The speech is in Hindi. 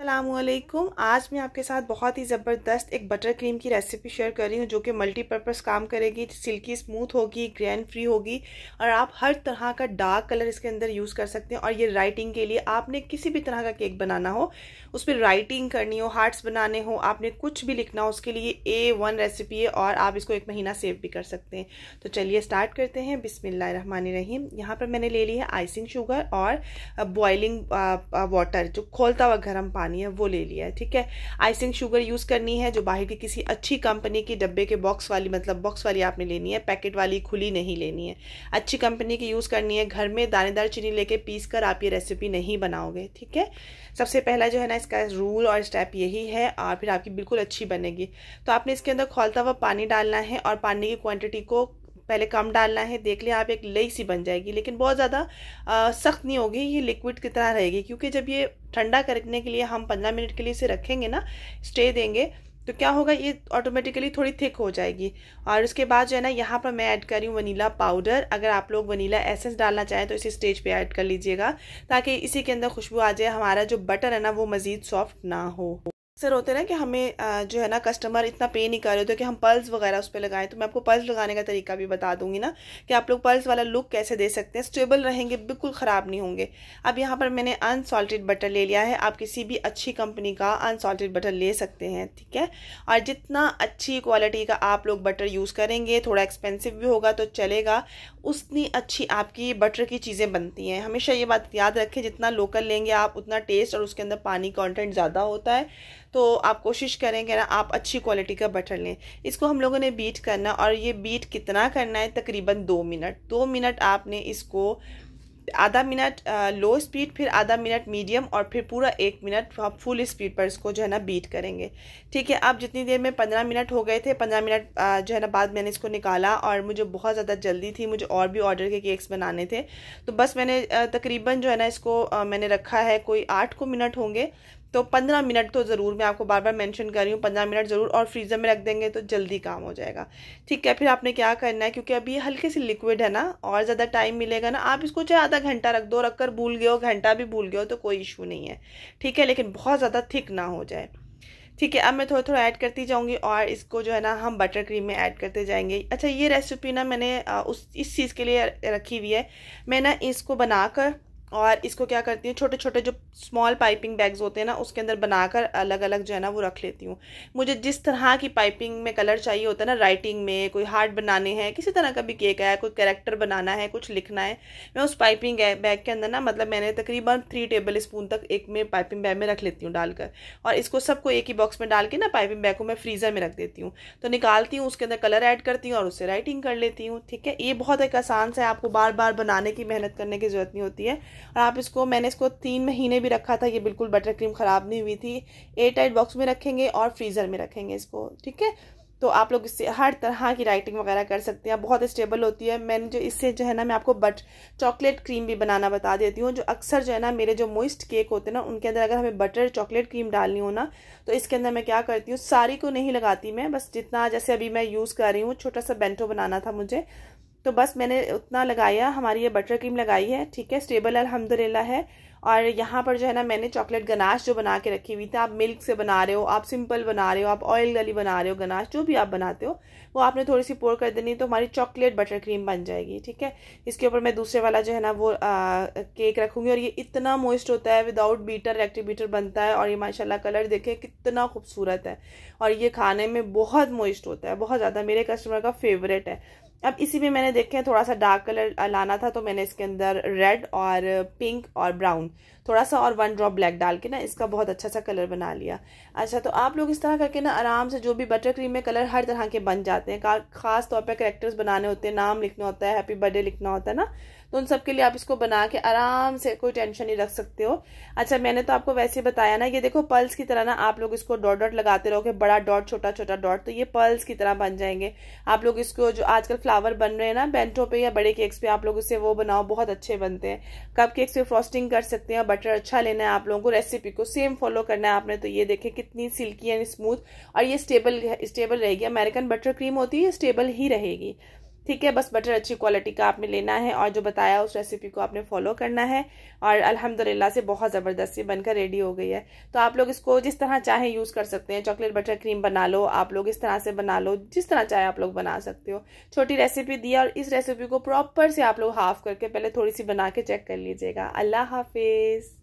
अल्लाम आज मैं आपके साथ बहुत ही ज़बरदस्त एक बटर क्रीम की रेसिपी शेयर कर रही हूँ जो कि मल्टीपर्पज़ काम करेगी सिल्की स्मूथ होगी ग्रैन फ्री होगी और आप हर तरह का डार्क कलर इसके अंदर यूज़ कर सकते हैं और ये राइटिंग के लिए आपने किसी भी तरह का केक बनाना हो उस पर राइटिंग करनी हो हार्ट्स बनाने हो आपने कुछ भी लिखना हो उसके लिए ए वन रेसिपी है और आप इसको एक महीना सेव भी कर सकते हैं तो चलिए स्टार्ट करते हैं बिसमिल्ल रन रहीम यहाँ पर मैंने ले ली है आइसिंग शुगर और बॉयलिंग वाटर uh, uh, जो खोलता हुआ गर्म पानी पानी है वो ले लिया है ठीक है आइसिंग शुगर यूज़ करनी है जो बाहर की किसी अच्छी कंपनी की डब्बे के बॉक्स वाली मतलब बॉक्स वाली आपने लेनी है पैकेट वाली खुली नहीं लेनी है अच्छी कंपनी की यूज़ करनी है घर में दानेदार चीनी लेके पीस कर आप ये रेसिपी नहीं बनाओगे ठीक है सबसे पहला जो है ना इसका रूल और स्टेप यही है और फिर आपकी बिल्कुल अच्छी बनेगी तो आपने इसके अंदर खोलता हुआ पानी डालना है और पानी की क्वांटिटी को पहले कम डालना है देख लें आप एक लई सी बन जाएगी लेकिन बहुत ज़्यादा सख्त नहीं होगी ये लिक्विड की तरह रहेगी क्योंकि जब ये ठंडा करने के लिए हम पंद्रह मिनट के लिए इसे रखेंगे ना स्टे देंगे तो क्या होगा ये ऑटोमेटिकली थोड़ी थिक हो जाएगी और उसके बाद जो है ना यहाँ पर मैं ऐड कर रही हूँ वनीला पाउडर अगर आप लोग वनीला एसेंस डालना चाहें तो इसी स्टेज पे ऐड कर लीजिएगा ताकि इसी के अंदर खुशबू आ जाए हमारा जो बटर है ना वो मज़ीद सॉफ्ट ना हो अक्सर होते ना कि हमें जो है ना कस्टमर इतना पे नहीं कर रहे होते कि हम पल्स वगैरह उस पर लगाएं तो मैं आपको पल्स लगाने का तरीका भी बता दूंगी ना कि आप लोग पल्स वाला लुक कैसे दे सकते हैं स्टेबल रहेंगे बिल्कुल ख़राब नहीं होंगे अब यहाँ पर मैंने अनसॉल्टेड बटर ले लिया है आप किसी भी अच्छी कंपनी का अनसॉल्टेड बटर ले सकते हैं ठीक है और जितना अच्छी क्वालिटी का आप लोग बटर यूज़ करेंगे थोड़ा एक्सपेंसिव भी होगा तो चलेगा उतनी अच्छी आपकी बटर की चीज़ें बनती हैं हमेशा ये बात याद रखें जितना लोकल लेंगे आप उतना टेस्ट और उसके अंदर पानी कॉन्टेंट ज़्यादा होता है तो आप कोशिश करेंगे ना आप अच्छी क्वालिटी का बटर लें इसको हम लोगों ने बीट करना और ये बीट कितना करना है तकरीबन दो मिनट दो मिनट आपने इसको आधा मिनट लो स्पीड फिर आधा मिनट मीडियम और फिर पूरा एक मिनट आप फुल स्पीड पर इसको जो है ना बीट करेंगे ठीक है अब जितनी देर में पंद्रह मिनट हो गए थे पंद्रह मिनट जो है ना बाद मैंने इसको निकाला और मुझे बहुत ज़्यादा जल्दी थी मुझे और भी ऑर्डर के केक्स बनाने थे तो बस मैंने तकरीबन जो है ना इसको मैंने रखा है कोई आठ को मिनट होंगे तो पंद्रह मिनट तो ज़रूर मैं आपको बार बार मेंशन कर रही हूँ पंद्रह मिनट ज़रूर और फ्रीज़र में रख देंगे तो जल्दी काम हो जाएगा ठीक है फिर आपने क्या करना है क्योंकि अभी हल्के से लिक्विड है ना और ज़्यादा टाइम मिलेगा ना आप इसको चाहे आधा घंटा रख दो रख कर भूल गए हो घंटा भी भूल गए हो तो कोई इशू नहीं है ठीक है लेकिन बहुत ज़्यादा थिक ना हो जाए ठीक है अब मैं थोड़ा थोड़ा ऐड करती जाऊँगी और इसको जो है ना हम बटर क्रीम में ऐड करते जाएंगे अच्छा ये रेसिपी ना मैंने उस इस चीज़ के लिए रखी हुई है मैं ना इसको बनाकर और इसको क्या करती हूँ छोटे छोटे जो स्मॉल पाइपिंग बैग्स होते हैं ना उसके अंदर बनाकर अलग अलग जो है ना वो रख लेती हूँ मुझे जिस तरह की पाइपिंग में कलर चाहिए होता है ना राइटिंग में कोई हार्ट बनाने हैं किसी तरह का भी केक है कोई कैरेक्टर बनाना है कुछ लिखना है मैं उस पाइपिंग बैग के अंदर ना मतलब मैंने तकरीबन थ्री टेबल स्पून तक एक में पाइपिंग बैग में रख लेती हूँ डालकर और इसको सबको एक ही बॉक्स में डाल के ना पाइपिंग बैग को मैं फ्रीज़र में रख देती हूँ तो निकालती हूँ उसके अंदर कलर ऐड करती हूँ और उससे राइटिंग कर लेती हूँ ठीक है ये बहुत एक आसान सा है आपको बार बार बनाने की मेहनत करने की ज़रूरत नहीं होती है और आप इसको मैंने इसको तीन महीने भी रखा था ये बिल्कुल बटर क्रीम ख़राब नहीं हुई थी एयर टाइट बॉक्स में रखेंगे और फ्रीज़र में रखेंगे इसको ठीक है तो आप लोग इससे हर तरह की राइटिंग वगैरह कर सकते हैं बहुत स्टेबल होती है मैंने जो इससे जो है ना मैं आपको बट चॉकलेट क्रीम भी बनाना बता देती हूँ जो अक्सर जो है ना मेरे जो मोइस्ट केक होते हैं ना उनके अंदर अगर हमें बटर चॉकलेट क्रीम डालनी हो ना तो इसके अंदर मैं क्या करती हूँ सारी को नहीं लगाती मैं बस जितना जैसे अभी मैं यूज़ कर रही हूँ छोटा सा बेंटो बनाना था मुझे तो बस मैंने उतना लगाया हमारी ये बटर क्रीम लगाई है ठीक है स्टेबल अलहमदिल्ला है और यहाँ पर जो है ना मैंने चॉकलेट गनाश जो बना के रखी हुई थी आप मिल्क से बना रहे हो आप सिंपल बना रहे हो आप ऑयल गली बना रहे हो गनाश जो भी आप बनाते हो वो आपने थोड़ी सी पोर कर देनी तो हमारी चॉकलेट बटर क्रीम बन जाएगी ठीक है इसके ऊपर मैं दूसरे वाला जो है ना वो आ, केक रखूँगी और ये इतना मोइस्ट होता है विदाउट बीटर इलेक्ट्रिक बीटर बनता है और ये माशाला कलर देखें कितना खूबसूरत है और ये खाने में बहुत मोइस्ट होता है बहुत ज़्यादा मेरे कस्टमर का फेवरेट है अब इसी में मैंने देखे थोड़ा सा डार्क कलर लाना था तो मैंने इसके अंदर रेड और पिंक और ब्राउन थोड़ा सा और वन ड्रॉप ब्लैक डाल के ना इसका बहुत अच्छा सा कलर बना लिया अच्छा तो आप लोग इस तरह करके ना आराम से जो भी बटर क्रीम में कलर हर तरह के बन जाते हैं खास तौर पे करेक्टर्स बनाने होते हैं नाम लिखना होता है हैप्पी बर्थडे लिखना होता है ना तो उन सब के लिए आप इसको बना के आराम से कोई टेंशन नहीं रख सकते हो अच्छा मैंने तो आपको वैसे बताया ना ये देखो पल्स की तरह ना आप लोग इसको डॉट डॉट लगाते रहोगे बड़ा डॉट छोटा छोटा डॉट तो ये पल्स की तरह बन जाएंगे आप लोग इसको जो आजकल फ्लावर बन रहे हैं ना बेंटों पे या बड़े केक्स पे आप लोग इससे वो बनाओ बहुत अच्छे बनते हैं कप केक्स पे फ्रॉस्टिंग कर सकते हैं बटर अच्छा लेना है आप लोगों को रेसिपी को सेम फॉलो करना है आपने तो ये देखें कितनी सिल्की एंड स्मूथ और ये स्टेबल स्टेबल रहेगी अमेरिकन बटर क्रीम होती है स्टेबल ही रहेगी ठीक है बस बटर अच्छी क्वालिटी का आपने लेना है और जो बताया उस रेसिपी को आपने फॉलो करना है और अल्हम्दुलिल्लाह से बहुत ज़बरदस्त ये बनकर रेडी हो गई है तो आप लोग इसको जिस तरह चाहे यूज़ कर सकते हैं चॉकलेट बटर क्रीम बना लो आप लोग इस तरह से बना लो जिस तरह चाहे आप लोग बना सकते हो छोटी रेसिपी दी और इस रेसिपी को प्रॉपर से आप लोग हाफ करके पहले थोड़ी सी बना के चेक कर लीजिएगा अल्लाह हाफिज़